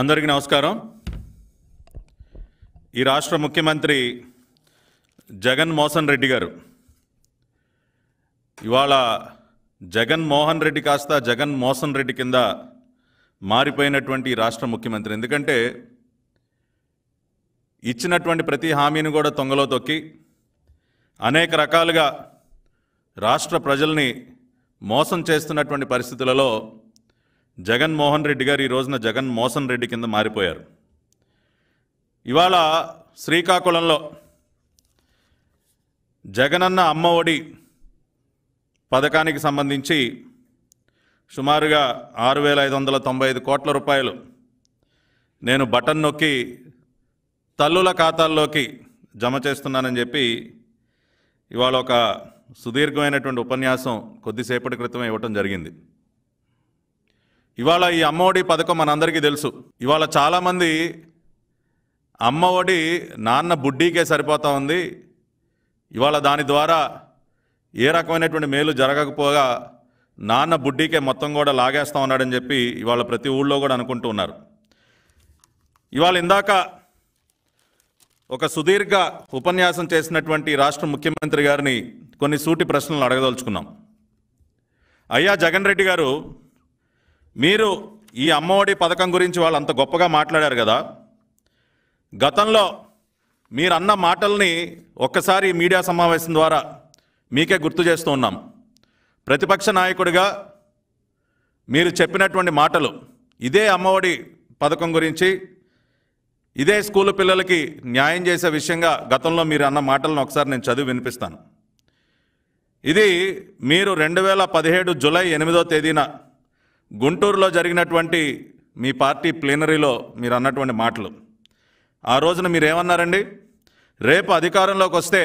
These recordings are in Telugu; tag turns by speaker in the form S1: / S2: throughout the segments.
S1: అందరికీ నమస్కారం ఈ రాష్ట్ర ముఖ్యమంత్రి జగన్ మోహన్ రెడ్డి గారు ఇవాళ జగన్ మోహన్ రెడ్డి కాస్త జగన్ మోహన్ రెడ్డి కింద మారిపోయినటువంటి రాష్ట్ర ముఖ్యమంత్రి ఎందుకంటే ఇచ్చినటువంటి ప్రతి హామీని కూడా తొంగలో తొక్కి అనేక రకాలుగా రాష్ట్ర ప్రజల్ని మోసం చేస్తున్నటువంటి పరిస్థితులలో జగన్మోహన్ రెడ్డి గారు ఈ రోజున జగన్ మోసన్ రెడ్డి కింద మారిపోయారు ఇవాళ శ్రీకాకుళంలో జగనన్న అమ్మ ఒడి పథకానికి సంబంధించి సుమారుగా ఆరు వేల ఐదు వందల తొంభై ఐదు కోట్ల రూపాయలు నేను బటన్ నొక్కి తల్లుల ఖాతాల్లోకి జమ చేస్తున్నానని చెప్పి ఇవాళ ఒక సుదీర్ఘమైనటువంటి ఉపన్యాసం కొద్దిసేపటి క్రితం ఇవ్వటం జరిగింది ఇవాళ ఈ అమ్మఒడి పథకం మనందరికీ తెలుసు ఇవాళ చాలామంది అమ్మఒడి నాన్న బుడ్డీకే సరిపోతా ఉంది ఇవాళ దాని ద్వారా ఏ రకమైనటువంటి మేలు జరగకపోగా నాన్న బుడ్డీకే మొత్తం కూడా లాగేస్తూ ఉన్నాడని చెప్పి ఇవాళ ప్రతి ఊళ్ళో కూడా అనుకుంటూ ఉన్నారు ఇవాళ ఇందాక ఒక సుదీర్ఘ ఉపన్యాసం చేసినటువంటి రాష్ట్ర ముఖ్యమంత్రి గారిని కొన్ని సూటి ప్రశ్నలు అడగదలుచుకున్నాం అయ్యా జగన్ రెడ్డి గారు మీరు ఈ అమ్మఒడి పథకం గురించి వాళ్ళు అంత గొప్పగా మాట్లాడారు కదా గతంలో మీరు అన్న మాటల్ని ఒక్కసారి మీడియా సమావేశం ద్వారా మీకే గుర్తు చేస్తూ ఉన్నాం ప్రతిపక్ష నాయకుడిగా మీరు చెప్పినటువంటి మాటలు ఇదే అమ్మఒడి పథకం గురించి ఇదే స్కూల్ పిల్లలకి న్యాయం చేసే విషయంగా గతంలో మీరు అన్న మాటలను ఒకసారి నేను చదివి వినిపిస్తాను ఇది మీరు రెండు వేల పదిహేడు జులై ఎనిమిదో తేదీన గుంటూరులో జరిగినటువంటి మీ పార్టీ ప్లీనరీలో మీరు అన్నటువంటి మాటలు ఆ రోజున మీరేమన్నారండి రేపు అధికారంలోకి వస్తే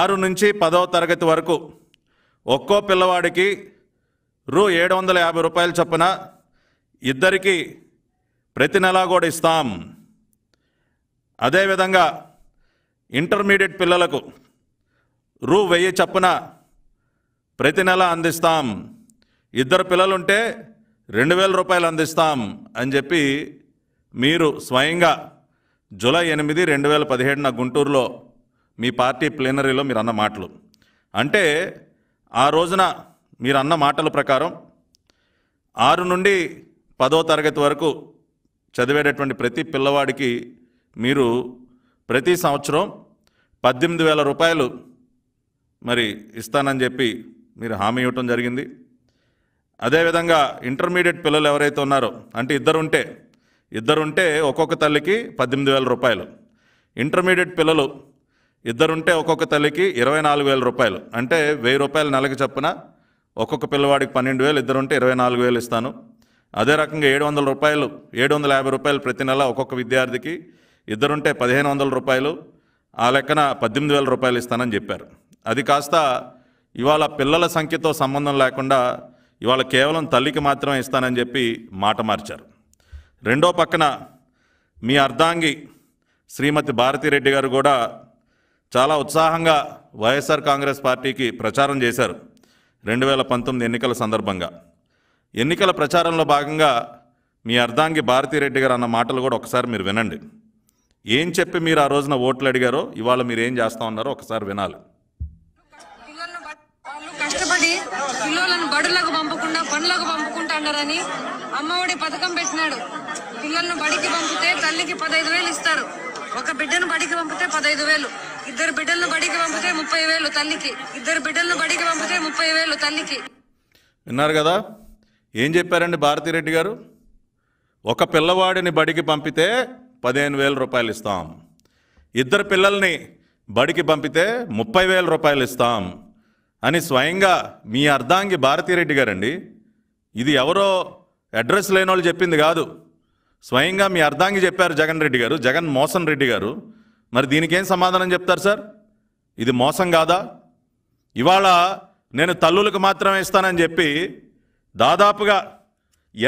S1: ఆరు నుంచి పదవ తరగతి వరకు ఒక్కో పిల్లవాడికి రూ ఏడు వందల యాభై రూపాయలు చొప్పున ఇద్దరికి ప్రతి నెలా కూడా ఇస్తాం అదేవిధంగా ఇంటర్మీడియట్ పిల్లలకు రూ వెయ్యి చప్పున ప్రతి నెల అందిస్తాం ఇద్దరు పిల్లలుంటే రెండు వేల రూపాయలు అందిస్తాం అని చెప్పి మీరు స్వయంగా జూలై ఎనిమిది రెండు వేల పదిహేడున గుంటూరులో మీ పార్టీ ప్లీనరీలో మీరు అన్న మాటలు అంటే ఆ రోజున మీరు అన్న మాటల ప్రకారం ఆరు నుండి పదో తరగతి వరకు చదివేటటువంటి ప్రతి పిల్లవాడికి మీరు ప్రతి సంవత్సరం పద్దెనిమిది వేల రూపాయలు మరి ఇస్తానని చెప్పి మీరు హామీ ఇవ్వటం జరిగింది అదేవిధంగా ఇంటర్మీడియట్ పిల్లలు ఎవరైతే ఉన్నారో అంటే ఇద్దరుంటే ఇద్దరుంటే ఒక్కొక్క తల్లికి పద్దెనిమిది వేల రూపాయలు ఇంటర్మీడియట్ పిల్లలు ఇద్దరుంటే ఒక్కొక్క తల్లికి ఇరవై నాలుగు వేల రూపాయలు అంటే వెయ్యి రూపాయలు నెలకి చెప్పున ఒక్కొక్క పిల్లవాడికి పన్నెండు వేలు ఇద్దరుంటే ఇరవై నాలుగు వేలు ఇస్తాను అదే రకంగా ఏడు వందల రూపాయలు ఏడు వందల యాభై రూపాయలు ప్రతి నెల ఒక్కొక్క విద్యార్థికి ఇద్దరుంటే పదిహేను వందల రూపాయలు ఆ లెక్కన పద్దెనిమిది వేల రూపాయలు ఇస్తానని చెప్పారు అది కాస్త ఇవాళ పిల్లల సంఖ్యతో సంబంధం లేకుండా ఇవాళ కేవలం తల్లికి మాత్రమే ఇస్తానని చెప్పి మాట మార్చారు రెండో పక్కన మీ అర్ధాంగి శ్రీమతి భారతిరెడ్డి గారు కూడా చాలా ఉత్సాహంగా వైఎస్ఆర్ కాంగ్రెస్ పార్టీకి ప్రచారం చేశారు రెండు వేల పంతొమ్మిది ఎన్నికల సందర్భంగా ఎన్నికల ప్రచారంలో భాగంగా మీ అర్ధాంగి భారతిరెడ్డి గారు అన్న మాటలు కూడా ఒకసారి మీరు వినండి ఏం చెప్పి మీరు ఆ రోజున ఓట్లు అడిగారో ఇవాళ మీరు ఏం చేస్తా ఉన్నారో ఒకసారి వినాలి పిల్లలను బడులకు పంపకుండా పనులకు పంపుకుంటున్నారని అమ్మఒడి పథకం పెట్టినాడు పిల్లలను బడికి పంపితే తల్లికి పదహైదు వేలు ఇస్తారు ఒక బిడ్డను బడికి పంపితే పదహైదు వేలు ఇద్దరు బిడ్డలను బడికి పంపితే ముప్పై వేలు తల్లికి ఇద్దరు బిడ్డలను బడికి పంపితే ముప్పై వేలు తల్లికి విన్నారు కదా ఏం చెప్పారండి భారతిరెడ్డి గారు ఒక పిల్లవాడిని బడికి పంపితే పదిహేను వేల రూపాయలు ఇస్తాం ఇద్దరు పిల్లల్ని బడికి పంపితే ముప్పై వేల రూపాయలు ఇస్తాం అని స్వయంగా మీ అర్ధాంగి భారతీరెడ్డి గారండి ఇది ఎవరో అడ్రస్ లేని వాళ్ళు చెప్పింది కాదు స్వయంగా మీ అర్ధాంగి చెప్పారు జగన్ రెడ్డి గారు జగన్ మోసన్ రెడ్డి గారు మరి దీనికేం సమాధానం చెప్తారు సార్ ఇది మోసం కాదా ఇవాళ నేను తల్లులకు మాత్రమే ఇస్తానని చెప్పి దాదాపుగా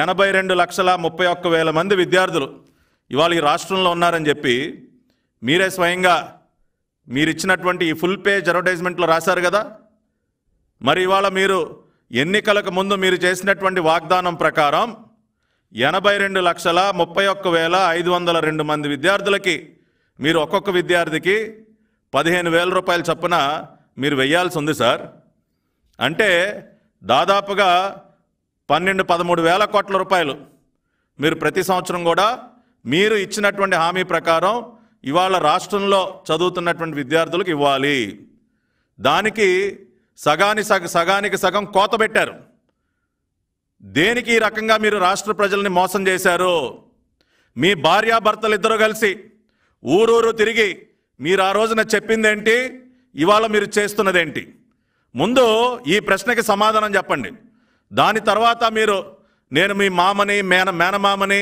S1: ఎనభై రెండు లక్షల ముప్పై ఒక్క వేల మంది విద్యార్థులు ఇవాళ ఈ రాష్ట్రంలో ఉన్నారని చెప్పి మీరే స్వయంగా మీరిచ్చినటువంటి ఈ ఫుల్ పేజ్ అడ్వర్టైజ్మెంట్లో రాశారు కదా మరి ఇవాళ మీరు ఎన్నికలకు ముందు మీరు చేసినటువంటి వాగ్దానం ప్రకారం ఎనభై రెండు లక్షల ముప్పై ఒక్క వేల ఐదు వందల రెండు మంది విద్యార్థులకి మీరు ఒక్కొక్క విద్యార్థికి పదిహేను వేల రూపాయల చొప్పున మీరు వెయ్యాల్సి ఉంది సార్ అంటే దాదాపుగా పన్నెండు పదమూడు వేల కోట్ల రూపాయలు మీరు ప్రతి సంవత్సరం కూడా మీరు ఇచ్చినటువంటి హామీ ప్రకారం ఇవాళ రాష్ట్రంలో చదువుతున్నటువంటి విద్యార్థులకు ఇవ్వాలి దానికి సగాని సగ సగానికి సగం కోత పెట్టారు దేనికి ఈ రకంగా మీరు రాష్ట్ర ప్రజల్ని మోసం చేశారు మీ భార్యాభర్తలిద్దరూ కలిసి ఊరూరు తిరిగి మీరు ఆ రోజున చెప్పిందేంటి ఇవాళ మీరు చేస్తున్నదేంటి ముందు ఈ ప్రశ్నకి సమాధానం చెప్పండి దాని తర్వాత మీరు నేను మీ మామని మేన మేనమామని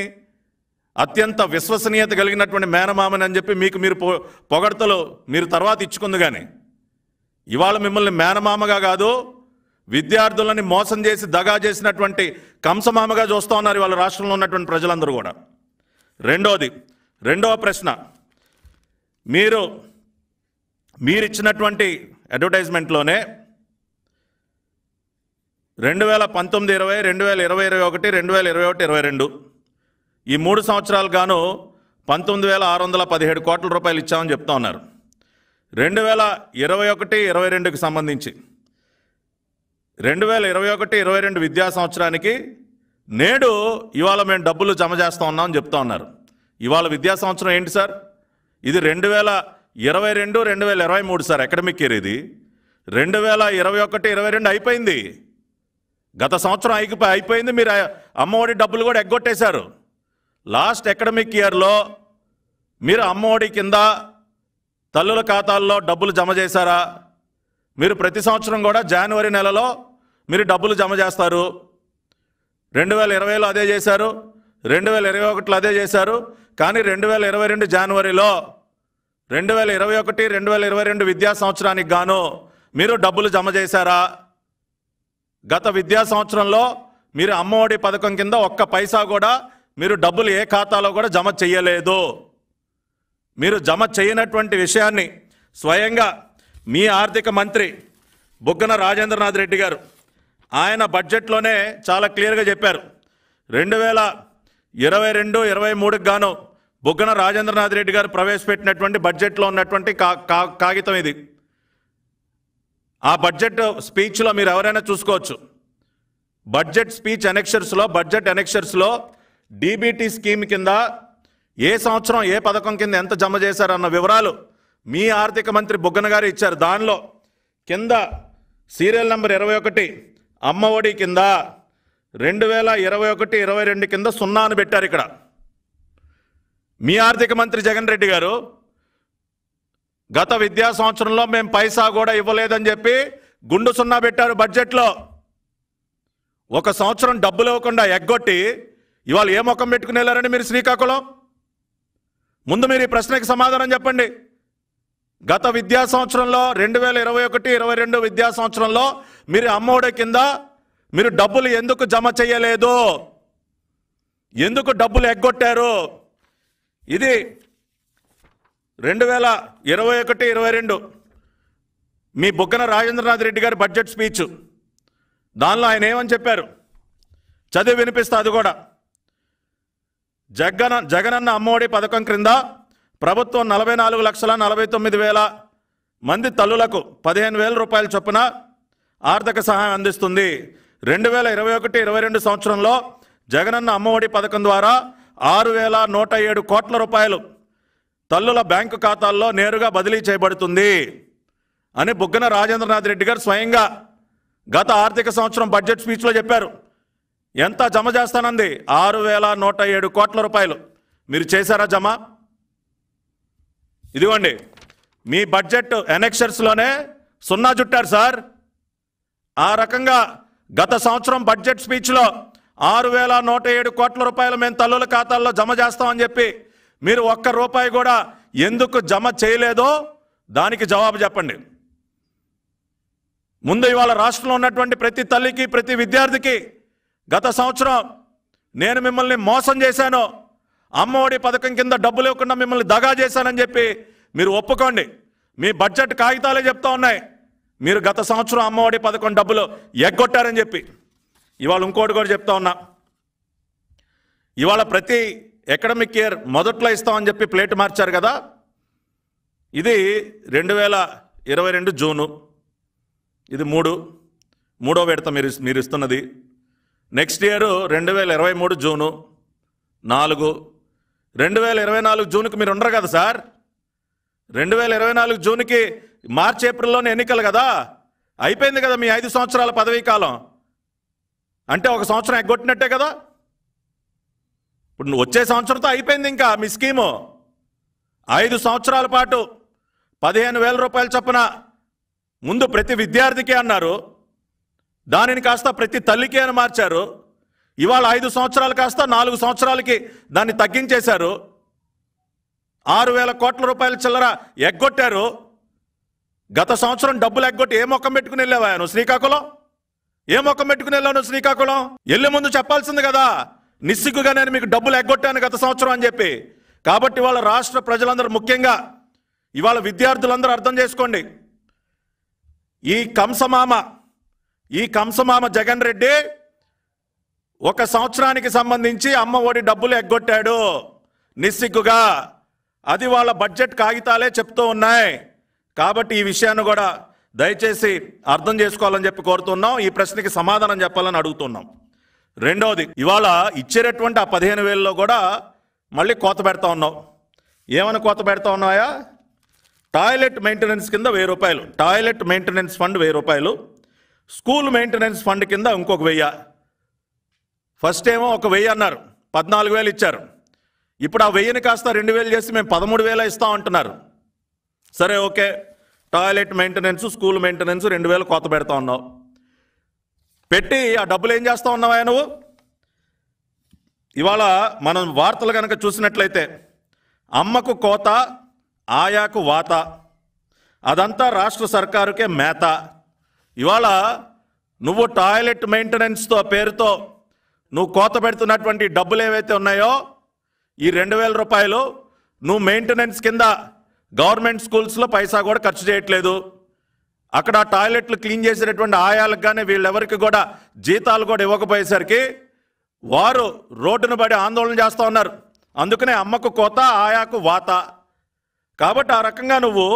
S1: అత్యంత విశ్వసనీయత కలిగినటువంటి మేనమామని అని చెప్పి మీకు మీరు పొగడతలు మీరు తర్వాత ఇచ్చుకుంది కానీ ఇవాళ మిమ్మల్ని మేనమామగా కాదు విద్యార్థులని మోసం చేసి దగా చేసినటువంటి కంసమామగా చూస్తూ ఉన్నారు ఇవాళ రాష్ట్రంలో ఉన్నటువంటి ప్రజలందరూ కూడా రెండోది రెండవ ప్రశ్న మీరు మీరిచ్చినటువంటి అడ్వర్టైజ్మెంట్లోనే రెండు వేల పంతొమ్మిది ఇరవై రెండు వేల ఇరవై ఇరవై ఒకటి రెండు వేల ఇరవై ఒకటి ఇరవై రెండు ఈ మూడు సంవత్సరాలు గాను పంతొమ్మిది వేల ఆరు వందల పదిహేడు కోట్ల రూపాయలు ఇచ్చామని చెప్తా ఉన్నారు రెండు వేల ఇరవై ఒకటి ఇరవై రెండుకి సంబంధించి రెండు వేల ఇరవై ఒకటి ఇరవై రెండు విద్యా సంవత్సరానికి నేడు ఇవాళ మేము డబ్బులు జమ చేస్తూ ఉన్నామని చెప్తా ఉన్నారు ఇవాళ విద్యా సంవత్సరం ఏంటి సార్ ఇది రెండు వేల ఇరవై రెండు రెండు వేల ఇరవై మూడు సార్ అకాడమిక్ ఇయర్ ఇది రెండు వేల ఇరవై ఒకటి ఇరవై రెండు అయిపోయింది గత సంవత్సరం అయిపోయి అయిపోయింది మీరు అమ్మఒడి డబ్బులు కూడా ఎగ్గొట్టేశారు లాస్ట్ అకాడమిక్ ఇయర్లో మీరు అమ్మఒడి కింద తల్లుల ఖాతాల్లో డబ్బులు జమ చేశారా మీరు ప్రతి సంవత్సరం కూడా జనవరి నెలలో మీరు డబ్బులు జమ చేస్తారు రెండు వేల ఇరవైలో అదే చేశారు రెండు వేల ఇరవై ఒకటిలో అదే చేశారు కానీ రెండు వేల ఇరవై రెండు జనవరిలో రెండు వేల ఇరవై ఒకటి రెండు వేల ఇరవై రెండు విద్యా సంవత్సరానికి గాను మీరు డబ్బులు జమ చేశారా గత విద్యా సంవత్సరంలో మీరు అమ్మఒడి పథకం కింద ఒక్క పైసా కూడా మీరు డబ్బులు ఏ ఖాతాలో కూడా జమ చేయలేదు మీరు జమ చేయనటువంటి విషయాన్ని స్వయంగా మీ ఆర్థిక మంత్రి బుగ్గన రాజేంద్రనాథ్ రెడ్డి గారు ఆయన బడ్జెట్లోనే చాలా క్లియర్గా చెప్పారు రెండు వేల ఇరవై రెండు ఇరవై మూడుకు గాను బుగ్గన రాజేంద్రనాథ్ రెడ్డి గారు ప్రవేశపెట్టినటువంటి బడ్జెట్లో ఉన్నటువంటి కాగితం ఇది ఆ బడ్జెట్ స్పీచ్లో మీరు ఎవరైనా చూసుకోవచ్చు బడ్జెట్ స్పీచ్ ఎనెక్షర్స్లో బడ్జెట్ ఎనెక్షర్స్లో డీబీటీ స్కీమ్ కింద ఏ సంవత్సరం ఏ పథకం కింద ఎంత జమ చేశారన్న వివరాలు మీ ఆర్థిక మంత్రి బుగ్గన గారు ఇచ్చారు దానిలో కింద సీరియల్ నెంబర్ ఇరవై ఒకటి అమ్మఒడి కింద రెండు వేల ఇరవై ఒకటి ఇరవై రెండు కింద సున్నాను పెట్టారు ఇక్కడ మీ ఆర్థిక మంత్రి జగన్ రెడ్డి గారు గత విద్యా సంవత్సరంలో మేము పైసా కూడా ఇవ్వలేదని చెప్పి గుండు సున్నా పెట్టారు బడ్జెట్లో ఒక సంవత్సరం డబ్బులు ఇవ్వకుండా ఎగ్గొట్టి ఇవాళ ఏ ముఖం పెట్టుకుని వెళ్ళారని మీరు శ్రీకాకుళం ముందు మీరు ఈ ప్రశ్నకి సమాధానం చెప్పండి గత విద్యా సంవత్సరంలో రెండు వేల ఇరవై ఒకటి ఇరవై రెండు విద్యా సంవత్సరంలో మీరు అమ్మఒడి కింద మీరు డబ్బులు ఎందుకు జమ చేయలేదు ఎందుకు డబ్బులు ఎగ్గొట్టారు ఇది రెండు వేల ఇరవై ఒకటి ఇరవై రెండు మీ బుగ్గన రాజేంద్రనాథ్ రెడ్డి గారి బడ్జెట్ స్పీచ్ దానిలో ఆయన ఏమని చెప్పారు చదివి వినిపిస్తా అది కూడా జగన జగనన్న అమ్మఒడి పథకం క్రింద ప్రభుత్వం నలభై నాలుగు లక్షల నలభై తొమ్మిది వేల మంది తల్లులకు పదిహేను వేల రూపాయల చొప్పున ఆర్థిక సహాయం అందిస్తుంది రెండు వేల ఇరవై ఒకటి ఇరవై రెండు సంవత్సరంలో జగనన్న అమ్మఒడి పథకం ద్వారా ఆరు వేల నూట ఏడు కోట్ల రూపాయలు తల్లుల బ్యాంకు ఖాతాల్లో నేరుగా బదిలీ చేయబడుతుంది అని బుగ్గన రాజేంద్రనాథ్ రెడ్డి గారు స్వయంగా గత ఆర్థిక సంవత్సరం బడ్జెట్ స్పీచ్లో చెప్పారు ఎంత జమ చేస్తానంది ఆరు వేల నూట ఏడు కోట్ల రూపాయలు మీరు చేశారా జమ ఇదిగోండి మీ బడ్జెట్ ఎనెక్షర్స్లోనే సున్నా చుట్టారు సార్ ఆ రకంగా గత సంవత్సరం బడ్జెట్ స్పీచ్లో ఆరు వేల నూట ఏడు కోట్ల రూపాయలు మేము తల్లుల ఖాతాల్లో జమ చేస్తామని చెప్పి మీరు ఒక్క రూపాయి కూడా ఎందుకు జమ చేయలేదో దానికి జవాబు చెప్పండి ముందు ఇవాళ రాష్ట్రంలో ఉన్నటువంటి ప్రతి తల్లికి ప్రతి విద్యార్థికి గత సంవత్సరం నేను మిమ్మల్ని మోసం చేశాను అమ్మఒడి పథకం కింద డబ్బులు ఇవ్వకుండా మిమ్మల్ని దగా చేశానని చెప్పి మీరు ఒప్పుకోండి మీ బడ్జెట్ కాగితాలే చెప్తా ఉన్నాయి మీరు గత సంవత్సరం అమ్మఒడి పథకం డబ్బులు ఎగ్గొట్టారని చెప్పి ఇవాళ ఇంకోటి కూడా చెప్తా ఉన్నా ఇవాళ ప్రతి ఎకడమిక్ ఇయర్ మొదట్లో ఇస్తామని చెప్పి ప్లేట్ మార్చారు కదా ఇది రెండు వేల ఇరవై రెండు జూను ఇది మూడు మూడో విడత మీరు మీరు ఇస్తున్నది నెక్స్ట్ ఇయర్ రెండు వేల ఇరవై మూడు జూను నాలుగు రెండు వేల ఇరవై నాలుగు జూన్కి మీరు ఉండరు కదా సార్ రెండు వేల ఇరవై నాలుగు జూన్కి మార్చ్ ఏప్రిల్లోనే ఎన్నికలు కదా అయిపోయింది కదా మీ ఐదు సంవత్సరాల పదవీ కాలం అంటే ఒక సంవత్సరం ఎగ్గొట్టినట్టే కదా ఇప్పుడు వచ్చే సంవత్సరంతో అయిపోయింది ఇంకా మీ స్కీము ఐదు సంవత్సరాల పాటు పదిహేను వేల రూపాయలు చొప్పున ముందు ప్రతి విద్యార్థికి అన్నారు దానిని కాస్త ప్రతి తల్లికి అని మార్చారు ఇవాళ ఐదు సంవత్సరాలు కాస్త నాలుగు సంవత్సరాలకి దాన్ని తగ్గించేశారు ఆరు వేల కోట్ల రూపాయల చిల్లర ఎగ్గొట్టారు గత సంవత్సరం డబ్బులు ఎగ్గొట్టి ఏ మొక్కం పెట్టుకుని వెళ్ళావా నువ్వు శ్రీకాకుళం ఏ మొక్కం పెట్టుకుని వెళ్ళావు శ్రీకాకుళం వెళ్ళే ముందు చెప్పాల్సింది కదా నిస్సిగ్గుగా నేను మీకు డబ్బులు ఎగ్గొట్టాను గత సంవత్సరం అని చెప్పి కాబట్టి ఇవాళ రాష్ట్ర ప్రజలందరూ ముఖ్యంగా ఇవాళ విద్యార్థులందరూ అర్థం చేసుకోండి ఈ కంసమామ ఈ కంసమామ జగన్ రెడ్డి ఒక సంవత్సరానికి సంబంధించి అమ్మ ఒడి డబ్బులు ఎగ్గొట్టాడు నిస్సిగ్గుగా అది వాళ్ళ బడ్జెట్ కాగితాలే చెప్తూ ఉన్నాయి కాబట్టి ఈ విషయాన్ని కూడా దయచేసి అర్థం చేసుకోవాలని చెప్పి కోరుతున్నాం ఈ ప్రశ్నకి సమాధానం చెప్పాలని అడుగుతున్నాం రెండవది ఇవాళ ఇచ్చేటటువంటి ఆ పదిహేను వేలలో కూడా మళ్ళీ కోత పెడతా ఉన్నాం ఏమని కోత పెడతా ఉన్నాయా టాయిలెట్ మెయింటెనెన్స్ కింద వెయ్యి రూపాయలు టాయిలెట్ మెయింటెనెన్స్ ఫండ్ వెయ్యి రూపాయలు స్కూల్ మెయింటెనెన్స్ ఫండ్ కింద ఇంకొక వెయ్యి ఫస్ట్ ఏమో ఒక వెయ్యి అన్నారు పద్నాలుగు వేలు ఇచ్చారు ఇప్పుడు ఆ వెయ్యిని కాస్త రెండు వేలు చేసి మేము పదమూడు వేల ఇస్తాం అంటున్నారు సరే okay toilet maintenance school maintenance రెండు వేలు కొత్త పెడతా ఉన్నావు పెట్టి ఆ డబ్బులు ఏం చేస్తా ఉన్నావా నువ్వు ఇవాళ మనం వార్తలు కనుక చూసినట్లయితే అమ్మకు కోత ఆయాకు వాత అదంతా రాష్ట్ర సర్కారుకే మేత ఇవాళ నువ్వు టాయిలెట్ మెయింటెనెన్స్తో పేరుతో నువ్వు కోత పెడుతున్నటువంటి డబ్బులు ఏవైతే ఉన్నాయో ఈ రెండు వేల రూపాయలు నువ్వు మెయింటెనెన్స్ కింద గవర్నమెంట్ స్కూల్స్లో పైసా కూడా ఖర్చు చేయట్లేదు అక్కడ టాయిలెట్లు క్లీన్ చేసేటటువంటి ఆయాలకు కానీ వీళ్ళెవరికి కూడా జీతాలు కూడా ఇవ్వకపోయేసరికి వారు రోడ్డును పడి ఆందోళన చేస్తూ ఉన్నారు అందుకనే అమ్మకు కోత ఆయాకు వాత కాబట్టి ఆ రకంగా నువ్వు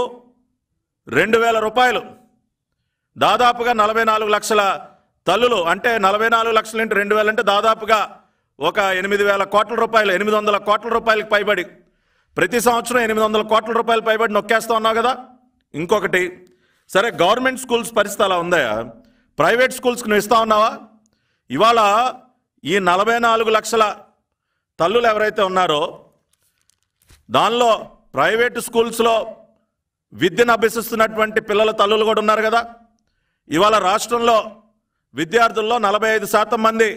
S1: రెండు వేల రూపాయలు దాదాపుగా నలభై నాలుగు లక్షల తల్లులు అంటే నలభై నాలుగు లక్షలు ఇంటూ రెండు వేలు అంటే దాదాపుగా ఒక ఎనిమిది వేల కోట్ల రూపాయలు ఎనిమిది వందల కోట్ల రూపాయలకు పైబడి ప్రతి సంవత్సరం ఎనిమిది వందల కోట్ల రూపాయలు పైబడి నొక్కేస్తా ఉన్నావు కదా ఇంకొకటి సరే గవర్నమెంట్ స్కూల్స్ పరిస్థితి అలా ఉందా ప్రైవేట్ స్కూల్స్కి నువ్వు ఇస్తా ఉన్నావా ఇవాళ ఈ నలభై నాలుగు లక్షల తల్లులు ఎవరైతే ఉన్నారో దానిలో ప్రైవేటు స్కూల్స్లో విద్యను అభ్యసిస్తున్నటువంటి పిల్లల తల్లులు కూడా ఉన్నారు కదా ఇవాళ రాష్ట్రంలో విద్యార్థుల్లో నలభై ఐదు శాతం మంది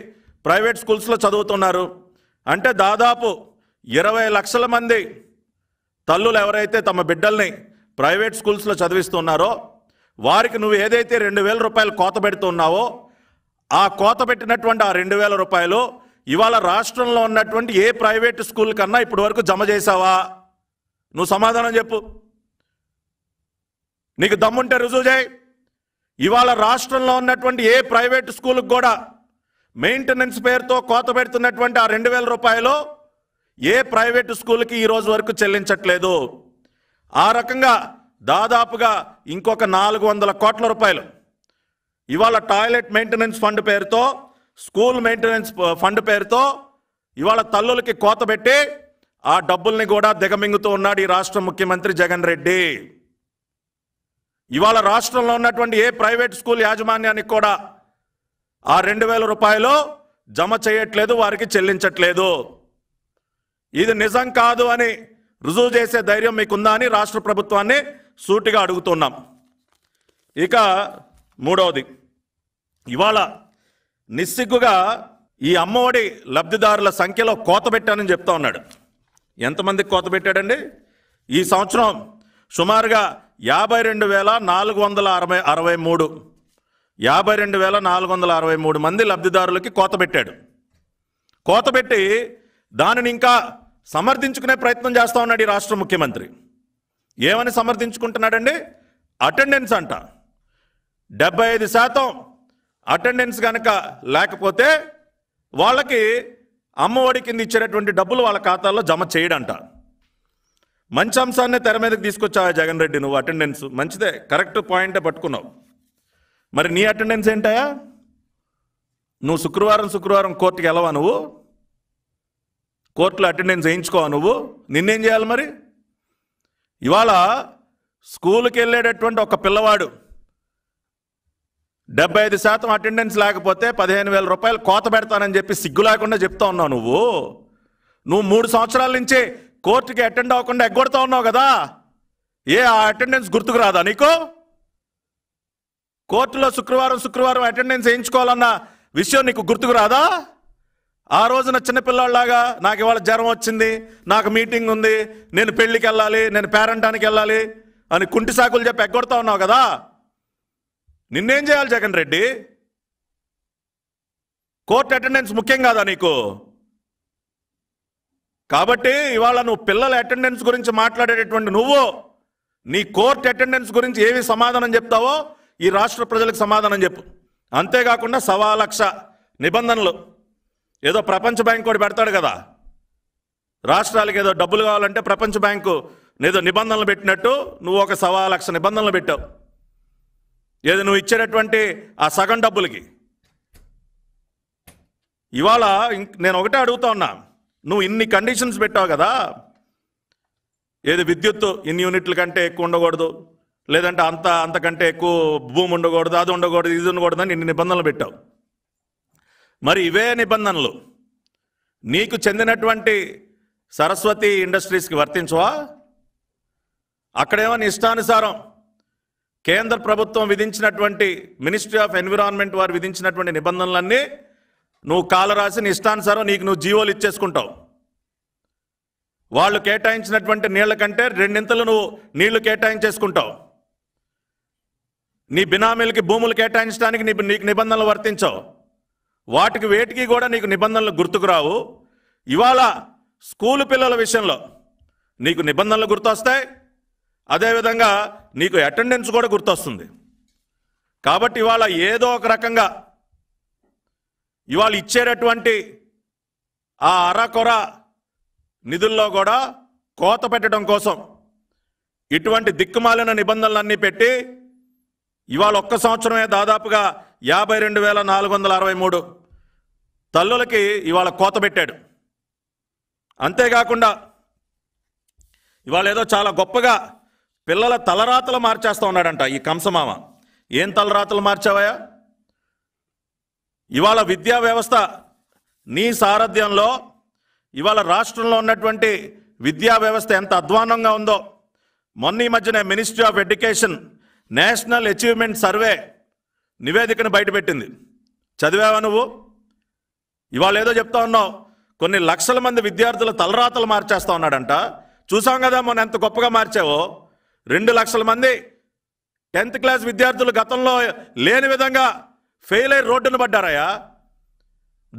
S1: ప్రైవేట్ స్కూల్స్లో చదువుతున్నారు అంటే దాదాపు ఇరవై లక్షల మంది తల్లులు ఎవరైతే తమ బిడ్డల్ని ప్రైవేట్ స్కూల్స్లో చదివిస్తున్నారో వారికి నువ్వు ఏదైతే రెండు వేల రూపాయలు కోత పెడుతున్నావో ఆ కోత పెట్టినటువంటి ఆ రెండు వేల రూపాయలు ఇవాళ రాష్ట్రంలో ఉన్నటువంటి ఏ ప్రైవేట్ స్కూల్ కన్నా ఇప్పటి వరకు జమ చేసావా నువ్వు సమాధానం చెప్పు నీకు దమ్ముంటే రుజువు చేయి ఇవాళ రాష్ట్రంలో ఉన్నటువంటి ఏ ప్రైవేట్ స్కూల్కి కూడా మెయింటెనెన్స్ పేరుతో కోత పెడుతున్నటువంటి ఆ రెండు వేల రూపాయలు ఏ ప్రైవేటు స్కూల్కి ఈరోజు వరకు చెల్లించట్లేదు ఆ రకంగా దాదాపుగా ఇంకొక నాలుగు వందల కోట్ల రూపాయలు ఇవాళ టాయిలెట్ మెయింటెనెన్స్ ఫండ్ పేరుతో స్కూల్ మెయింటెనెన్స్ ఫండ్ పేరుతో ఇవాళ తల్లులకి కోత పెట్టి ఆ డబ్బుల్ని కూడా దిగమింగుతూ ఉన్నాడు ఈ రాష్ట్ర ముఖ్యమంత్రి జగన్ రెడ్డి ఇవాళ రాష్ట్రంలో ఉన్నటువంటి ఏ ప్రైవేట్ స్కూల్ యాజమాన్యానికి కూడా ఆ రెండు వేల రూపాయలు జమ చేయట్లేదు వారికి చెల్లించట్లేదు ఇది నిజం కాదు అని రుజువు చేసే ధైర్యం మీకుందా అని రాష్ట్ర ప్రభుత్వాన్ని సూటిగా అడుగుతున్నాం ఇక మూడవది ఇవాళ నిస్సిగ్గుగా ఈ అమ్మఒడి లబ్ధిదారుల సంఖ్యలో కోత పెట్టానని చెప్తా ఉన్నాడు ఎంతమందికి కోత పెట్టాడండి ఈ సంవత్సరం సుమారుగా యాభై రెండు వేల నాలుగు వందల అరవై అరవై మూడు యాభై రెండు వేల నాలుగు వందల అరవై మూడు మంది లబ్ధిదారులకి కోత పెట్టాడు కోత పెట్టి దానిని ఇంకా సమర్థించుకునే ప్రయత్నం చేస్తూ ఉన్నాడు ఈ రాష్ట్ర ముఖ్యమంత్రి ఏమని సమర్థించుకుంటున్నాడండి అటెండెన్స్ అంట డెబ్బై ఐదు శాతం అటెండెన్స్ కనుక లేకపోతే వాళ్ళకి అమ్మఒడి కింద ఇచ్చేటటువంటి డబ్బులు వాళ్ళ ఖాతాల్లో జమ చేయడంట మంచి అంశాన్ని తెర మీదకి తీసుకొచ్చావా జగన్ రెడ్డి నువ్వు అటెండెన్స్ మంచిదే కరెక్ట్ పాయింటే పట్టుకున్నావు మరి నీ అటెండెన్స్ ఏంటాయా నువ్వు శుక్రవారం శుక్రవారం కోర్టుకి వెళ్ళవా నువ్వు కోర్టులో అటెండెన్స్ వేయించుకోవా నువ్వు నిన్నేం చేయాలి మరి ఇవాళ స్కూల్కి వెళ్ళేటటువంటి ఒక పిల్లవాడు డెబ్బై ఐదు శాతం అటెండెన్స్ లేకపోతే పదిహేను వేల రూపాయలు కోత పెడతానని చెప్పి సిగ్గు లేకుండా చెప్తా ఉన్నావు నువ్వు నువ్వు మూడు సంవత్సరాల నుంచే కోర్టుకి అటెండ్ అవ్వకుండా ఎగ్గొడతా ఉన్నావు కదా ఏ ఆ అటెండెన్స్ గుర్తుకు రాదా నీకు కోర్టులో శుక్రవారం శుక్రవారం అటెండెన్స్ వేయించుకోవాలన్న విషయం నీకు గుర్తుకు రాదా ఆ రోజున చిన్నపిల్లలాగా నాకు ఇవాళ జ్వరం వచ్చింది నాకు మీటింగ్ ఉంది నేను పెళ్ళికి వెళ్ళాలి నేను పేరంటానికి వెళ్ళాలి అని కుంటి సాకులు చెప్పి ఎగ్గొడతా ఉన్నావు కదా నిన్నేం చేయాలి జగన్ రెడ్డి కోర్టు అటెండెన్స్ ముఖ్యం కాదా నీకు కాబట్టి ఇవాళ నువ్వు పిల్లల అటెండెన్స్ గురించి మాట్లాడేటటువంటి నువ్వు నీ కోర్టు అటెండెన్స్ గురించి ఏవి సమాధానం చెప్తావో ఈ రాష్ట్ర ప్రజలకు సమాధానం చెప్పు అంతేకాకుండా సవా లక్ష నిబంధనలు ఏదో ప్రపంచ బ్యాంక్ కూడా పెడతాడు కదా రాష్ట్రాలకు ఏదో డబ్బులు కావాలంటే ప్రపంచ బ్యాంకు ఏదో నిబంధనలు పెట్టినట్టు నువ్వు ఒక సవా లక్ష నిబంధనలు పెట్టావు ఏదో నువ్వు ఇచ్చేటటువంటి ఆ సగం డబ్బులకి ఇవాళ నేను ఒకటే అడుగుతా ఉన్నా నువ్వు ఇన్ని కండిషన్స్ పెట్టావు కదా ఏది విద్యుత్తు ఇన్ని యూనిట్ల కంటే ఎక్కువ ఉండకూడదు లేదంటే అంత అంతకంటే ఎక్కువ భూమి ఉండకూడదు అది ఉండకూడదు ఇది ఉండకూడదు అని ఇన్ని నిబంధనలు పెట్టావు మరి ఇవే నిబంధనలు నీకు చెందినటువంటి సరస్వతి ఇండస్ట్రీస్కి వర్తించవా అక్కడేమో నీ ఇష్టానుసారం కేంద్ర ప్రభుత్వం విధించినటువంటి మినిస్ట్రీ ఆఫ్ ఎన్విరాన్మెంట్ వారు విధించినటువంటి నిబంధనలన్నీ నువ్వు కాలు రాసి నీ ఇష్టానుసారం నీకు నువ్వు జీవోలు ఇచ్చేసుకుంటావు వాళ్ళు కేటాయించినటువంటి నీళ్ల కంటే రెండింతలు నువ్వు నీళ్లు కేటాయించేసుకుంటావు నీ బినామీలకి భూములు కేటాయించడానికి నీ నీకు నిబంధనలు వర్తించవు వాటికి వేటికి కూడా నీకు నిబంధనలు గుర్తుకు రావు ఇవాళ స్కూలు పిల్లల విషయంలో నీకు నిబంధనలు గుర్తొస్తాయి అదేవిధంగా నీకు అటెండెన్స్ కూడా గుర్తొస్తుంది కాబట్టి ఇవాళ ఏదో ఒక రకంగా ఇవాళ ఇచ్చేటటువంటి ఆ అరకొర నిధుల్లో కూడా కోత పెట్టడం కోసం ఇటువంటి దిక్కుమాలిన నిబంధనలన్నీ పెట్టి ఇవాళ ఒక్క సంవత్సరమే దాదాపుగా యాభై రెండు వేల నాలుగు వందల అరవై మూడు తల్లులకి ఇవాళ కోత పెట్టాడు అంతేకాకుండా ఇవాళ ఏదో చాలా గొప్పగా పిల్లల తలరాతలు మార్చేస్తూ ఉన్నాడంట ఈ కంసమామ ఏం తలరాతలు మార్చావయా ఇవాళ విద్యా వ్యవస్థ నీ సారథ్యంలో ఇవాళ రాష్ట్రంలో ఉన్నటువంటి విద్యా వ్యవస్థ ఎంత అధ్వానంగా ఉందో మొన్న ఈ మధ్యన ministry of education national achievement survey నివేదికను బయటపెట్టింది చదివావా నువ్వు ఇవాళ ఏదో చెప్తా ఉన్నావు కొన్ని లక్షల మంది విద్యార్థుల తలరాతలు మార్చేస్తా ఉన్నాడంట చూసాం కదా మొన్న ఎంత గొప్పగా మార్చావో రెండు లక్షల మంది టెన్త్ క్లాస్ విద్యార్థులు గతంలో లేని విధంగా ఫెయిల్ అయి రోడ్డును పడ్డారయ్యా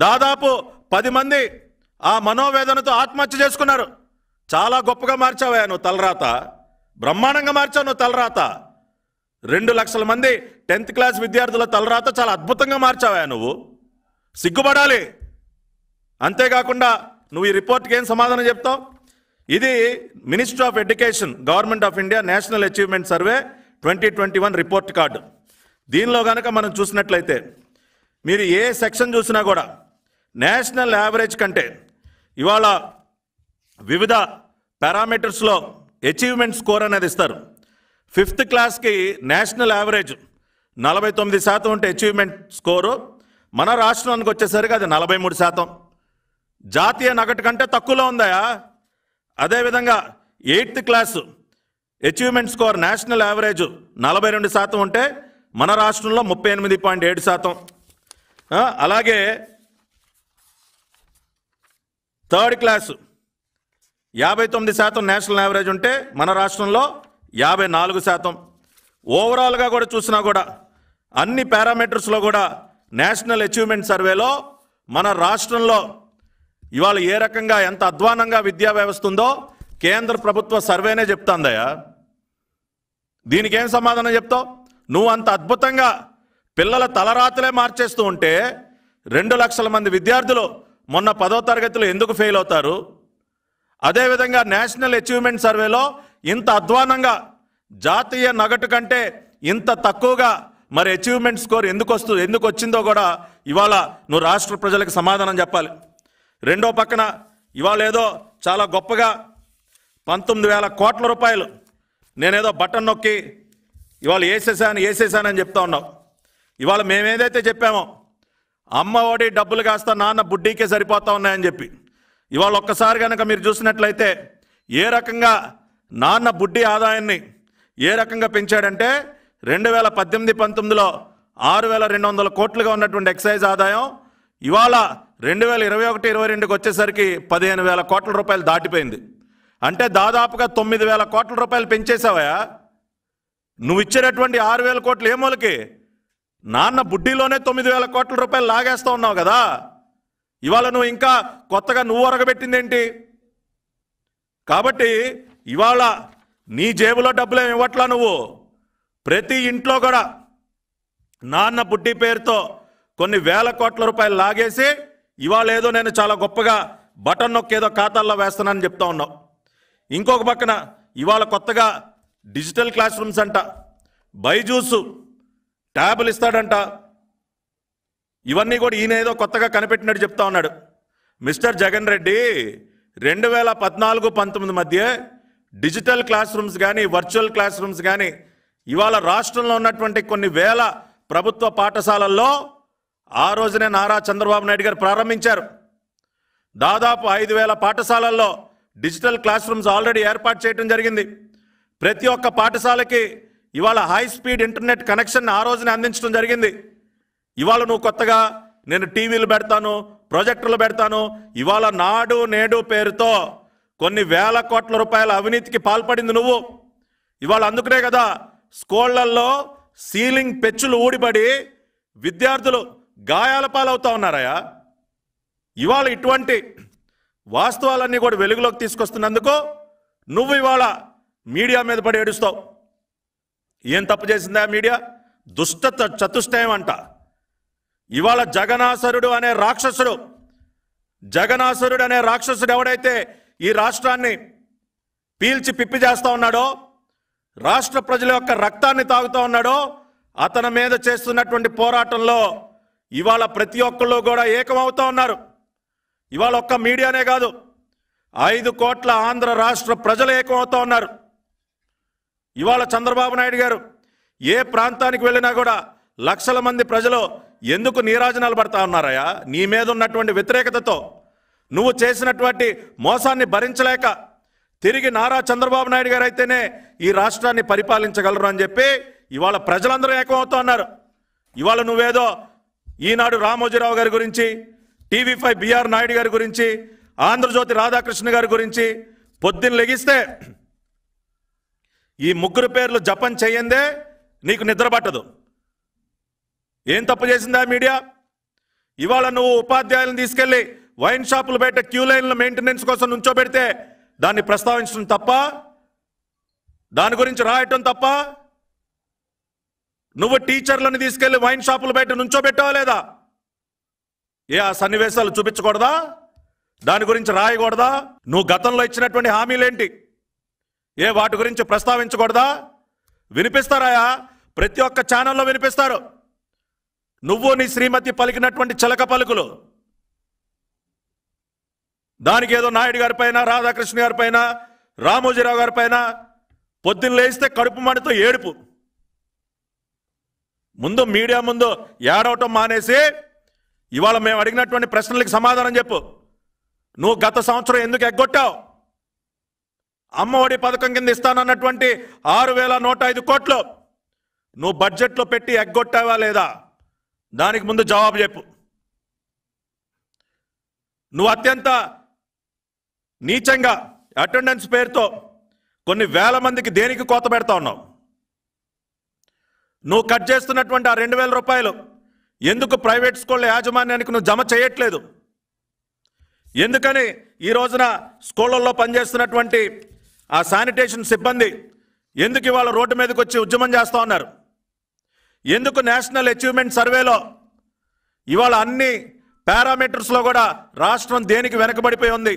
S1: దాదాపు పది మంది ఆ మనోవేదనతో ఆత్మహత్య చేసుకున్నారు చాలా గొప్పగా మార్చావయ్యా నువ్వు తలరాత బ్రహ్మాండంగా మార్చావు నువ్వు తలరాత రెండు లక్షల మంది టెన్త్ క్లాస్ విద్యార్థుల తలరాత చాలా అద్భుతంగా మార్చావయ్యా నువ్వు సిగ్గుపడాలి అంతేకాకుండా నువ్వు ఈ రిపోర్ట్కి ఏం సమాధానం చెప్తావు ఇది ministry of education government of India national achievement survey twenty twenty one report card దీనిలో కనుక మనం చూసినట్లయితే మీరు ఏ సెక్షన్ చూసినా కూడా నేషనల్ యావరేజ్ కంటే ఇవాళ వివిధ పారామీటర్స్లో అచీవ్మెంట్ స్కోర్ అనేది ఇస్తారు ఫిఫ్త్ క్లాస్కి నేషనల్ యావరేజ్ నలభై తొమ్మిది శాతం ఉంటే అచీవ్మెంట్ స్కోరు మన రాష్ట్రానికి వచ్చేసరికి అది నలభై మూడు శాతం జాతీయ నగటు కంటే తక్కువలో ఉందాయా అదేవిధంగా eighth class achievement score national average నలభై రెండు శాతం ఉంటే మన రాష్ట్రంలో ముప్పై ఎనిమిది పాయింట్ ఏడు శాతం అలాగే థర్డ్ క్లాసు యాభై తొమ్మిది శాతం నేషనల్ యావరేజ్ ఉంటే మన రాష్ట్రంలో యాభై నాలుగు శాతం ఓవరాల్గా కూడా చూసినా కూడా అన్ని పారామీటర్స్లో కూడా నేషనల్ అచీవ్మెంట్ సర్వేలో మన రాష్ట్రంలో ఇవాళ ఏ రకంగా ఎంత అధ్వానంగా విద్యా వ్యవస్థ ఉందో కేంద్ర ప్రభుత్వ సర్వేనే చెప్తాందయ్యా ఏం సమాధానం చెప్తావు నువ్వు అంత అద్భుతంగా పిల్లల తలరాతులే మార్చేస్తూ ఉంటే రెండు లక్షల మంది విద్యార్థులు మొన్న పదో తరగతిలో ఎందుకు ఫెయిల్ అవుతారు అదేవిధంగా నేషనల్ అచీవ్మెంట్ సర్వేలో ఇంత అధ్వానంగా జాతీయ నగటు కంటే ఇంత తక్కువగా మరి అచీవ్మెంట్ స్కోర్ ఎందుకు వస్తు ఎందుకు వచ్చిందో కూడా ఇవాళ నువ్వు రాష్ట్ర ప్రజలకు సమాధానం చెప్పాలి రెండో పక్కన ఇవాళ ఏదో చాలా గొప్పగా పంతొమ్మిది వేల కోట్ల రూపాయలు నేనేదో బటన్ నొక్కి ఇవాళ వేసేసాను వేసేసానని చెప్తా ఉన్నావు ఇవాళ మేమేదైతే చెప్పామో అమ్మ ఒడి డబ్బులు కాస్త నాన్న బుడ్డీకే సరిపోతా ఉన్నాయని చెప్పి ఇవాళ ఒక్కసారి కనుక మీరు చూసినట్లయితే ఏ రకంగా నాన్న బుడ్డి ఆదాయాన్ని ఏ రకంగా పెంచాడంటే రెండు వేల పద్దెనిమిది పంతొమ్మిదిలో ఆరు వేల రెండు వందల కోట్లుగా ఉన్నటువంటి ఎక్సైజ్ ఆదాయం ఇవాళ రెండు వేల ఇరవై ఒకటి ఇరవై రెండుకి వచ్చేసరికి పదిహేను వేల కోట్ల రూపాయలు దాటిపోయింది అంటే దాదాపుగా తొమ్మిది వేల కోట్ల రూపాయలు పెంచేసావయా నువ్వు ఇచ్చేటటువంటి ఆరు వేల కోట్లు ఏమోలకి నాన్న బుడ్డీలోనే తొమ్మిది వేల కోట్ల రూపాయలు లాగేస్తూ ఉన్నావు కదా ఇవాళ నువ్వు ఇంకా కొత్తగా నువ్వు ఏంటి కాబట్టి ఇవాళ నీ జేబులో డబ్బులు ఏమి ఇవ్వట్లా నువ్వు ప్రతి ఇంట్లో కూడా నాన్న బుడ్డి పేరుతో కొన్ని వేల కోట్ల రూపాయలు లాగేసి ఇవాళ ఏదో నేను చాలా గొప్పగా బటన్ నొక్కేదో ఖాతాల్లో వేస్తానని చెప్తా ఉన్నావు ఇంకొక పక్కన ఇవాళ కొత్తగా డిజిటల్ క్లాస్ రూమ్స్ అంట బైజూస్ ట్యాబులు ఇస్తాడంట ఇవన్నీ కూడా ఈయన ఏదో కొత్తగా కనిపెట్టినట్టు చెప్తా ఉన్నాడు మిస్టర్ జగన్ రెడ్డి రెండు వేల పద్నాలుగు పంతొమ్మిది మధ్య డిజిటల్ క్లాస్ రూమ్స్ కానీ వర్చువల్ క్లాస్ రూమ్స్ కానీ ఇవాళ రాష్ట్రంలో ఉన్నటువంటి కొన్ని వేల ప్రభుత్వ పాఠశాలల్లో ఆ రోజునే నారా చంద్రబాబు నాయుడు గారు ప్రారంభించారు దాదాపు ఐదు వేల పాఠశాలల్లో డిజిటల్ క్లాస్ రూమ్స్ ఆల్రెడీ ఏర్పాటు చేయడం జరిగింది ప్రతి ఒక్క పాఠశాలకి ఇవాళ హై స్పీడ్ ఇంటర్నెట్ కనెక్షన్ ఆ రోజున అందించడం జరిగింది ఇవాళ నువ్వు కొత్తగా నేను టీవీలు పెడతాను ప్రొజెక్టర్లు పెడతాను ఇవాళ నాడు నేడు పేరుతో కొన్ని వేల కోట్ల రూపాయల అవినీతికి పాల్పడింది నువ్వు ఇవాళ అందుకనే కదా స్కూళ్లల్లో సీలింగ్ పెచ్చులు ఊడిపడి విద్యార్థులు గాయాల పాలవుతా ఉన్నారయా ఇవాళ ఇటువంటి వాస్తవాలన్నీ కూడా వెలుగులోకి తీసుకొస్తున్నందుకు నువ్వు ఇవాళ మీడియా మీద పడి ఏడుస్తావు ఏం తప్పు చేసిందా మీడియా దుష్ట చతుష్టయం అంట ఇవాళ జగనాసరుడు అనే రాక్షసుడు జగనాసురుడు అనే రాక్షసుడు ఎవడైతే ఈ రాష్ట్రాన్ని పీల్చి పిప్పి చేస్తా ఉన్నాడో రాష్ట్ర ప్రజల యొక్క రక్తాన్ని తాగుతూ ఉన్నాడో అతని మీద చేస్తున్నటువంటి పోరాటంలో ఇవాళ ప్రతి ఒక్కళ్ళు కూడా ఏకమవుతూ ఉన్నారు ఇవాళ ఒక్క మీడియానే కాదు ఐదు కోట్ల ఆంధ్ర రాష్ట్ర ప్రజలు ఏకమవుతూ ఉన్నారు ఇవాళ చంద్రబాబు నాయుడు గారు ఏ ప్రాంతానికి వెళ్ళినా కూడా లక్షల మంది ప్రజలు ఎందుకు నీరాజనాలు పడతా ఉన్నారయ్యా నీ మీద ఉన్నటువంటి వ్యతిరేకతతో నువ్వు చేసినటువంటి మోసాన్ని భరించలేక తిరిగి నారా చంద్రబాబు నాయుడు గారు అయితేనే ఈ రాష్ట్రాన్ని పరిపాలించగలరు అని చెప్పి ఇవాళ ప్రజలందరూ ఏకమవుతూ ఉన్నారు ఇవాళ నువ్వేదో ఈనాడు రామోజీరావు గారి గురించి టీవీ ఫైవ్ బీఆర్ నాయుడు గారి గురించి ఆంధ్రజ్యోతి రాధాకృష్ణ గారి గురించి పొద్దున్న లెగిస్తే ఈ ముగ్గురు పేర్లు జపం చేయందే నీకు నిద్ర పట్టదు ఏం తప్పు చేసిందా మీడియా ఇవాళ నువ్వు ఉపాధ్యాయులను తీసుకెళ్లి వైన్ షాపులు బయట క్యూ లైన్ల మెయింటెనెన్స్ కోసం నుంచోబెడితే దాన్ని ప్రస్తావించడం తప్ప దాని గురించి రాయటం తప్ప నువ్వు టీచర్లను తీసుకెళ్లి వైన్ షాపులు బయట నుంచోబెట్టావా లేదా ఏ ఆ సన్నివేశాలు చూపించకూడదా దాని గురించి రాయకూడదా నువ్వు గతంలో ఇచ్చినటువంటి హామీలేంటి ఏ వాటి గురించి ప్రస్తావించకూడదా వినిపిస్తారాయా ప్రతి ఒక్క ఛానల్లో వినిపిస్తారు నువ్వు నీ శ్రీమతి పలికినటువంటి చిలక పలుకులు దానికి ఏదో నాయుడు గారి పైన రాధాకృష్ణ గారి పైన రామోజీరావు గారి పైన పొద్దున్న లేస్తే కడుపు మణితో ఏడుపు ముందు మీడియా ముందు ఏడవటం మానేసి ఇవాళ మేము అడిగినటువంటి ప్రశ్నలకు సమాధానం చెప్పు నువ్వు గత సంవత్సరం ఎందుకు ఎగ్గొట్టావు అమ్మఒడి పథకం కింద ఇస్తానన్నటువంటి ఆరు వేల నూట ఐదు కోట్లు నువ్వు బడ్జెట్లో పెట్టి ఎగ్గొట్టావా లేదా దానికి ముందు జవాబు చెప్పు నువ్వు అత్యంత నీచంగా అటెండెన్స్ పేరుతో కొన్ని వేల మందికి దేనికి కోత పెడతా ఉన్నావు నువ్వు కట్ చేస్తున్నటువంటి ఆ రెండు వేల రూపాయలు ఎందుకు ప్రైవేట్ స్కూళ్ళ యాజమాన్యానికి నువ్వు జమ చేయట్లేదు ఎందుకని ఈ రోజున స్కూళ్ళల్లో పనిచేస్తున్నటువంటి ఆ శానిటేషన్ సిబ్బంది ఎందుకు ఇవాళ రోడ్డు మీదకి వచ్చి ఉద్యమం చేస్తూ ఉన్నారు ఎందుకు నేషనల్ అచీవ్మెంట్ సర్వేలో ఇవాళ అన్ని పారామీటర్స్లో కూడా రాష్ట్రం దేనికి వెనకబడిపోయి ఉంది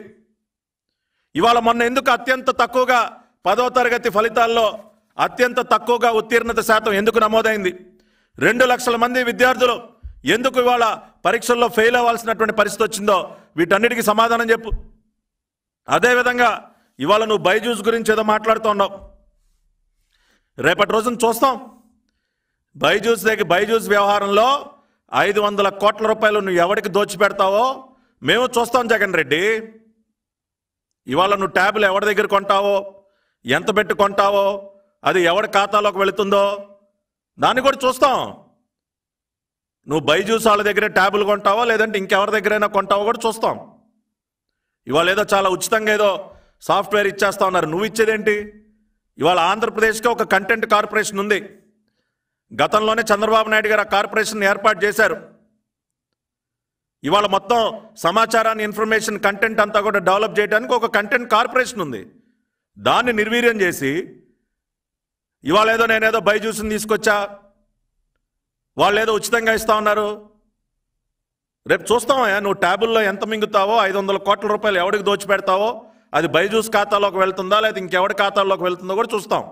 S1: ఇవాళ మొన్న ఎందుకు అత్యంత తక్కువగా పదో తరగతి ఫలితాల్లో అత్యంత తక్కువగా ఉత్తీర్ణత శాతం ఎందుకు నమోదైంది రెండు లక్షల మంది విద్యార్థులు ఎందుకు ఇవాళ పరీక్షల్లో ఫెయిల్ అవ్వాల్సినటువంటి పరిస్థితి వచ్చిందో వీటన్నిటికీ సమాధానం చెప్పు అదేవిధంగా ఇవాళ నువ్వు బైజూస్ గురించి ఏదో మాట్లాడుతూ ఉన్నావు రేపటి రోజున చూస్తాం బైజూస్ దగ్గర బైజూస్ వ్యవహారంలో ఐదు వందల కోట్ల రూపాయలు నువ్వు ఎవరికి దోచిపెడతావో మేము చూస్తాం జగన్ రెడ్డి ఇవాళ నువ్వు ట్యాబ్లు ఎవరి దగ్గర కొంటావో ఎంత పెట్టి కొంటావో అది ఎవరి ఖాతాలోకి వెళుతుందో దాన్ని కూడా చూస్తాం నువ్వు బైజూస్ వాళ్ళ దగ్గర ట్యాబ్లు కొంటావో లేదంటే ఇంకెవరి దగ్గరైనా కొంటావో కూడా చూస్తాం ఇవాళ ఏదో చాలా ఉచితంగా ఏదో సాఫ్ట్వేర్ ఇచ్చేస్తా ఉన్నారు నువ్వు ఇచ్చేదేంటి ఇవాళ ఆంధ్రప్రదేశ్కే ఒక కంటెంట్ కార్పొరేషన్ ఉంది గతంలోనే చంద్రబాబు నాయుడు గారు ఆ కార్పొరేషన్ ఏర్పాటు చేశారు ఇవాళ మొత్తం సమాచారాన్ని ఇన్ఫర్మేషన్ కంటెంట్ అంతా కూడా డెవలప్ చేయడానికి ఒక కంటెంట్ కార్పొరేషన్ ఉంది దాన్ని నిర్వీర్యం చేసి ఇవాళ ఏదో నేనేదో బైజూస్ని తీసుకొచ్చా వాళ్ళు ఏదో ఉచితంగా ఇస్తా ఉన్నారు రేపు చూస్తావా నువ్వు ట్యాబుల్లో ఎంత మింగుతావో ఐదు వందల కోట్ల రూపాయలు ఎవడికి దోచిపెడతావో అది బైజూస్ ఖాతాలోకి వెళ్తుందా లేదా ఇంకెవడి ఖాతాల్లోకి వెళ్తుందో కూడా చూస్తాం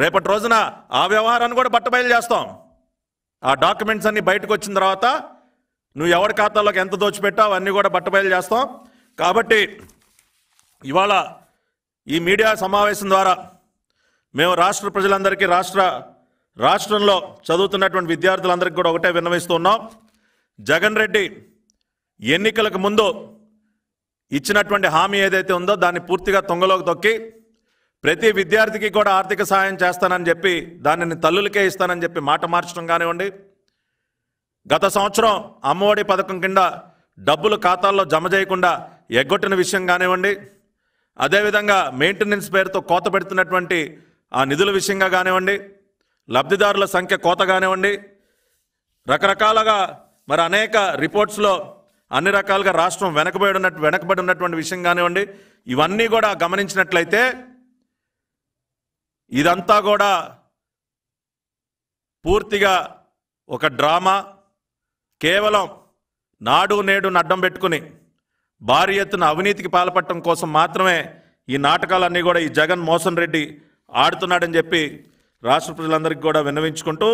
S1: రేపటి రోజున ఆ వ్యవహారాన్ని కూడా బట్టబయలు చేస్తాం ఆ డాక్యుమెంట్స్ అన్నీ బయటకు వచ్చిన తర్వాత నువ్వు ఎవరి ఖాతాలోకి ఎంత దోచిపెట్టావు అన్నీ కూడా బట్టబయలు చేస్తాం కాబట్టి ఇవాళ ఈ మీడియా సమావేశం ద్వారా మేము రాష్ట్ర ప్రజలందరికీ రాష్ట్ర రాష్ట్రంలో చదువుతున్నటువంటి విద్యార్థులందరికీ కూడా ఒకటే విన్నవిస్తున్నాం జగన్ రెడ్డి ఎన్నికలకు ముందు ఇచ్చినటువంటి హామీ ఏదైతే ఉందో దాన్ని పూర్తిగా తొంగలోకి తొక్కి ప్రతి విద్యార్థికి కూడా ఆర్థిక సహాయం చేస్తానని చెప్పి దానిని తల్లులకే ఇస్తానని చెప్పి మాట మార్చడం కానివ్వండి గత సంవత్సరం అమ్మఒడి పథకం కింద డబ్బులు ఖాతాల్లో జమ చేయకుండా ఎగ్గొట్టిన విషయం కానివ్వండి అదేవిధంగా మెయింటెనెన్స్ పేరుతో కోత పెడుతున్నటువంటి ఆ నిధుల విషయంగా కానివ్వండి లబ్ధిదారుల సంఖ్య కోత కానివ్వండి రకరకాలుగా మరి అనేక రిపోర్ట్స్లో అన్ని రకాలుగా రాష్ట్రం వెనకబడి ఉన్నట్టు వెనకబడి ఉన్నటువంటి విషయం కానివ్వండి ఇవన్నీ కూడా గమనించినట్లయితే ఇదంతా కూడా పూర్తిగా ఒక డ్రామా కేవలం నాడు నేడు అడ్డం పెట్టుకుని భారీ ఎత్తున అవినీతికి పాల్పడటం కోసం మాత్రమే ఈ నాటకాలన్నీ కూడా ఈ జగన్ మోహన్ రెడ్డి ఆడుతున్నాడని చెప్పి రాష్ట్ర ప్రజలందరికీ కూడా విన్నవించుకుంటూ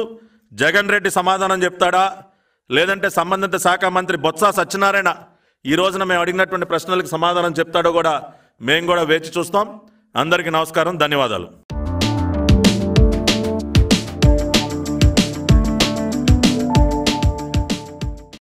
S1: జగన్ రెడ్డి సమాధానం చెప్తాడా లేదంటే సంబంధిత శాఖ మంత్రి బొత్స సత్యనారాయణ ఈ రోజున మేము అడిగినటువంటి ప్రశ్నలకు సమాధానం చెప్తాడో కూడా మేము కూడా వేచి చూస్తాం అందరికీ నమస్కారం ధన్యవాదాలు